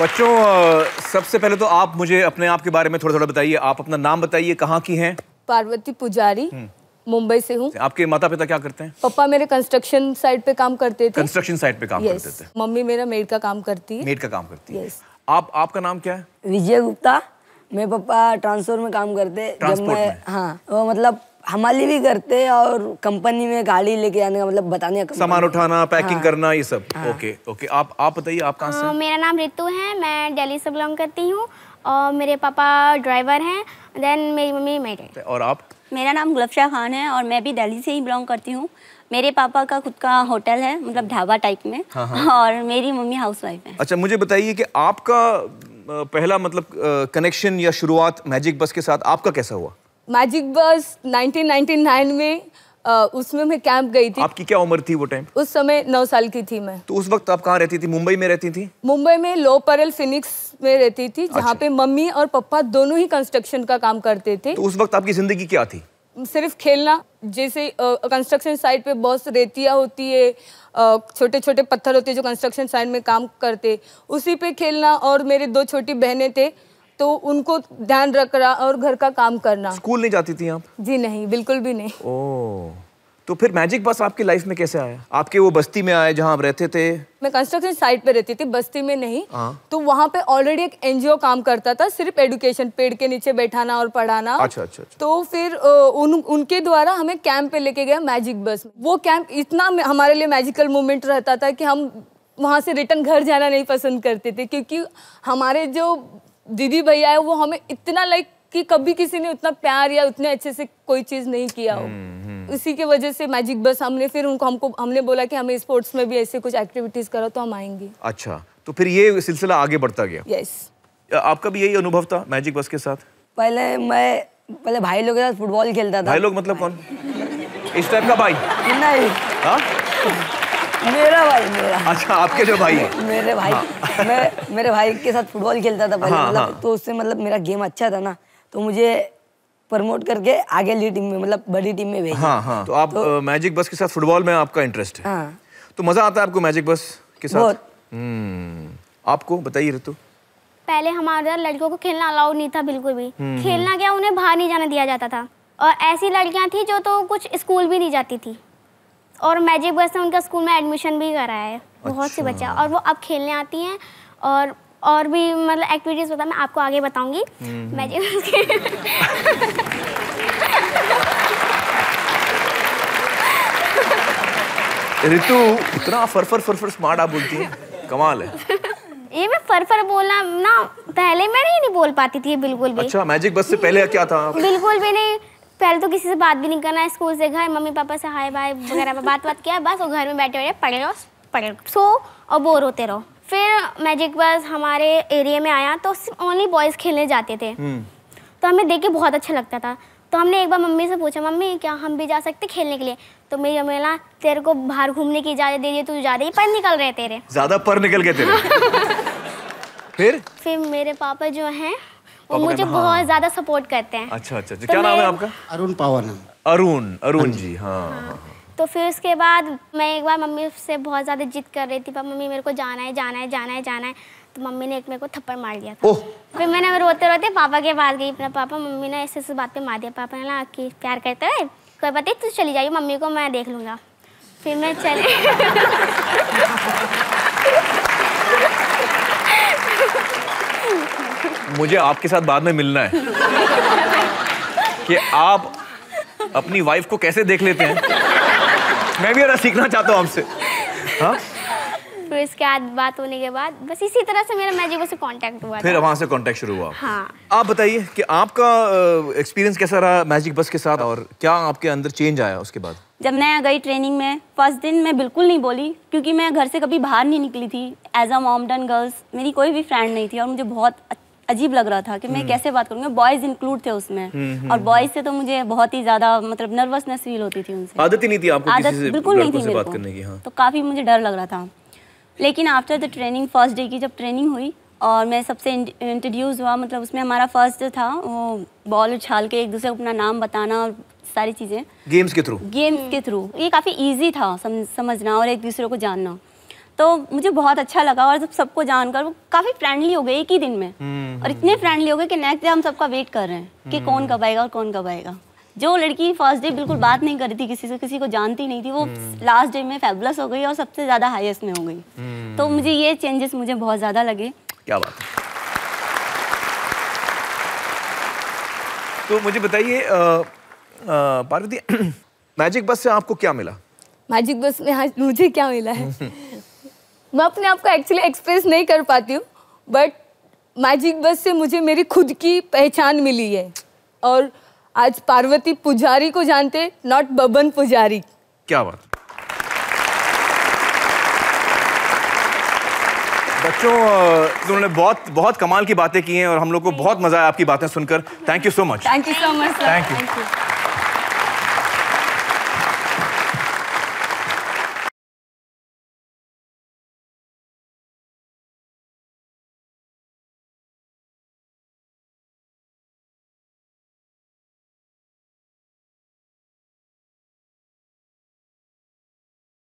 बच्चों सबसे पहले तो आप मुझे अपने आप के बारे में थोड़ा थोड़ा बताइए आप अपना नाम बताइए कहाँ की हैं पार्वती पुजारी हम्म। मुंबई से हूँ आपके माता पिता क्या करते हैं पापा मेरे कंस्ट्रक्शन साइट पे काम करते थे कंस्ट्रक्शन साइट पे काम करते थे मम्मी मेरा मेड का काम करती है मेड का काम करती है आप आपका नाम क्या है विजय गुप्ता मेरे पापा ट्रांसफर में काम करते जब मैं हाँ वो मतलब हमारे भी करते हैं और कंपनी में गाड़ी लेके आने का मतलब बताने का सामान उठाना पैकिंग हाँ, करना ये सब हाँ, ओके ओके आप आप बताइए आप कहाँ से मेरा नाम रितु है मैं दिल्ली से बिलोंग करती हूँ और मेरे पापा ड्राइवर हैं देन मेरी मम्मी मेरे और आप मेरा नाम गुलफशाह खान है और मैं भी दिल्ली से ही बिलोंग करती हूँ मेरे पापा का खुद का होटल है मतलब ढाबा टाइप में हाँ, हाँ। और मेरी मम्मी हाउस है अच्छा मुझे बताइए कि आपका पहला मतलब कनेक्शन या शुरुआत मैजिक बस के साथ आपका कैसा हुआ मैजिक बस 1999 में उसमें मैं कैंप गई थी आपकी क्या उम्र थी वो टाइम उस समय नौ साल की थी मैं तो उस वक्त आप कहाँ रहती थी मुंबई में रहती थी मुंबई में लो परल फिनिक्स में रहती थी जहाँ अच्छा। पे मम्मी और पापा दोनों ही कंस्ट्रक्शन का काम करते थे तो उस वक्त आपकी जिंदगी क्या थी सिर्फ खेलना जैसे कंस्ट्रक्शन साइट पे बहुत रेतिया होती है छोटे छोटे पत्थर होते हैं जो कंस्ट्रक्शन साइट में काम करते उसी पे खेलना और मेरे दो छोटी बहनें थे तो उनको ध्यान रखना और घर का काम करना स्कूल नहीं जाती थी आप जी नहीं बिल्कुल भी नहीं ओ तो फिर मैजिक बस आपकी लाइफ में कैसे आया आपके वो बस्ती में आए जहाँ आप रहते थे मैं कंस्ट्रक्शन साइट पे रहती थी बस्ती में नहीं आ? हाँ। तो वहाँ पे ऑलरेडी एक एनजीओ काम करता था सिर्फ एडुकेशन पेड़ के नीचे बैठाना और पढ़ाना अच्छा अच्छा, अच्छा। तो फिर उन उनके द्वारा हमें कैंप पे लेके गया मैजिक बस वो कैंप इतना हमारे लिए मैजिकल मोमेंट रहता था कि हम वहाँ से रिटर्न घर जाना नहीं पसंद करते थे क्योंकि हमारे जो दीदी भैया है वो हमें इतना लाइक कि कभी किसी ने उतना प्यार या उतने अच्छे से कोई चीज़ नहीं किया हो उसी हम्म, हम्म। के वजह से मैजिक बस हमने फिर उनको हमको हमने बोला कि हमें स्पोर्ट्स में भी ऐसे कुछ एक्टिविटीज करो तो हम आएंगे अच्छा तो फिर ये सिलसिला आगे बढ़ता गया यस आपका भी यही अनुभव था मैजिक बस के साथ पहले मैं पहले भाई लोग के साथ फुटबॉल खेलता था भाई लोग मतलब कौन इस टाइप का भाई नहीं हाँ? मेरा भाई मेरा अच्छा आपके जो भाई है मेरे भाई हाँ। मैं मेरे भाई के साथ फुटबॉल खेलता था पहले हाँ, मतलब हाँ। तो उससे मतलब मेरा गेम अच्छा था ना तो मुझे प्रमोट करके आगे ली टीम में मतलब बड़ी टीम में भेजा हाँ, हाँ। तो आप तो, आ, मैजिक बस के साथ फुटबॉल में आपका इंटरेस्ट है हाँ। तो मजा आता है आपको मैजिक बस के साथ हम्म। आपको बताइए ऋतु पहले हमारे लड़कों को खेलना अलाउड नहीं था बिल्कुल भी हम्म, हम्म। खेलना क्या उन्हें बाहर नहीं जाने दिया जाता था और ऐसी लड़कियां थी जो तो कुछ स्कूल भी नहीं जाती थी और मैजिक बस ने उनका स्कूल में एडमिशन भी कराया है बहुत अच्छा। से बच्चा और वो अब खेलने आती हैं और और भी मतलब एक्टिविटीज बता मैं आपको आगे बताऊंगी मैजिक हम्म। बस के रितु इतना फरफर फरफर स्मार्ट आप बोलती हैं कमाल है ये मैं फरफर बोलना ना पहले मैं नहीं, नहीं बोल पाती थी बिल्कुल भी अच्छा मैजिक बस से पहले क्या था बिल्कुल भी नहीं पहले तो किसी से बात भी नहीं करना है स्कूल से घर मम्मी पापा से हाय बाय वगैरह बात बात किया बस वो घर में बैठे बैठे पढ़े रहो पढ़े सो और बोर होते रहो फिर मैजिक बस हमारे एरिया में आया तो ओनली बॉयज़ खेलने जाते थे हम्म। तो हमें देख के बहुत अच्छा लगता था तो हमने एक बार मम्मी से पूछा मम्मी क्या हम भी जा सकते खेलने के लिए तो मेरी मम्मी ना तेरे को बाहर घूमने की इजाज़त दे दी तू ज़्यादा ही पर निकल रहे तेरे ज़्यादा पर निकल गए तेरे फिर फिर मेरे पापा जो हैं वो मुझे हाँ। बहुत ज्यादा सपोर्ट करते हैं अच्छा, अच्छा अच्छा तो क्या नाम है आपका अरुण पावन अरुण अरुण हाँ जी हाँ, हाँ, हाँ तो फिर उसके बाद मैं एक बार मम्मी से बहुत ज़्यादा जिद कर रही थी पर मम्मी मेरे को जाना है जाना है जाना है जाना है तो मम्मी ने एक मेरे को थप्पड़ मार दिया था फिर मैंने रोते रोते पापा के पास गई अपना पापा मम्मी ने ऐसे ऐसे बात पे मार दिया पापा ने ना कि प्यार करता है कोई बात नहीं तू चली जाइए मम्मी को मैं देख लूँगा फिर मैं चले मुझे आपके साथ बाद में मिलना है कि आप अपनी वाइफ को कैसे देख लेते हैं मैं भी सीखना चाहता हूँ आपसे हाँ फिर इसके बाद बात होने के बाद बस इसी तरह से मेरा मैजिको से कांटेक्ट हुआ फिर वहाँ से कांटेक्ट शुरू हुआ हाँ आप बताइए कि आपका एक्सपीरियंस कैसा रहा मैजिक बस के साथ और क्या आपके अंदर चेंज आया उसके बाद जब मैं गई ट्रेनिंग में फर्स्ट दिन मैं बिल्कुल नहीं बोली क्योंकि मैं घर से कभी बाहर नहीं निकली थी एज अ मॉमडन गर्ल्स मेरी कोई भी फ्रेंड नहीं थी और मुझे बहुत अजीब लग रहा था कि मैं हम्म। कैसे बात करूँगी बॉयज इंक्लूड थे उसमें हम्म, हम्म, और बॉयज से तो मुझे बहुत ही ज्यादा मतलब नर्वसनेस फील होती थी उनसे आदत ही नहीं थी आपको आदत बिल्कुल नहीं थी हाँ। तो काफ़ी मुझे डर लग रहा था लेकिन after the training first day की जब ट्रेनिंग हुई और मैं सबसे इंट्रोड्यूस हुआ मतलब उसमें हमारा फर्स्ट था वो बॉल उछाल के एक दूसरे को अपना नाम बताना और सारी चीज़ें गेम्स के थ्रू गेम्स के थ्रू ये काफ़ी इजी था सम, समझना और एक दूसरे को जानना तो मुझे बहुत अच्छा लगा और जब सबको जानकर वो काफ़ी फ्रेंडली हो गए एक ही दिन में हम्म, और इतने फ्रेंडली हो गए कि नेक्स्ट डे हम सबका वेट कर रहे हैं कि हम्म। कौन कब आएगा और कौन कब आएगा जो लड़की फर्स्ट डे बिल्कुल हम्म। बात नहीं कर रही थी किसी से किसी को जानती नहीं थी वो लास्ट डे में फेबलस हो गई और सबसे ज़्यादा हाईएस्ट में हो गई तो मुझे ये चेंजेस मुझे बहुत ज़्यादा लगे क्या बात है तो मुझे बताइए पार्वती मैजिक बस से आपको क्या मिला मैजिक बस में मुझे क्या मिला है मैं अपने आप को एक्चुअली एक्सप्रेस नहीं कर पाती हूँ बट मैजिक बस से मुझे मेरी खुद की पहचान मिली है और आज पार्वती पुजारी को जानते नॉट बबन पुजारी क्या बात बच्चों तुमने बहुत बहुत कमाल की बातें की हैं और हम लोग को बहुत मजा आया आपकी बातें सुनकर thank you so much thank you so much thank you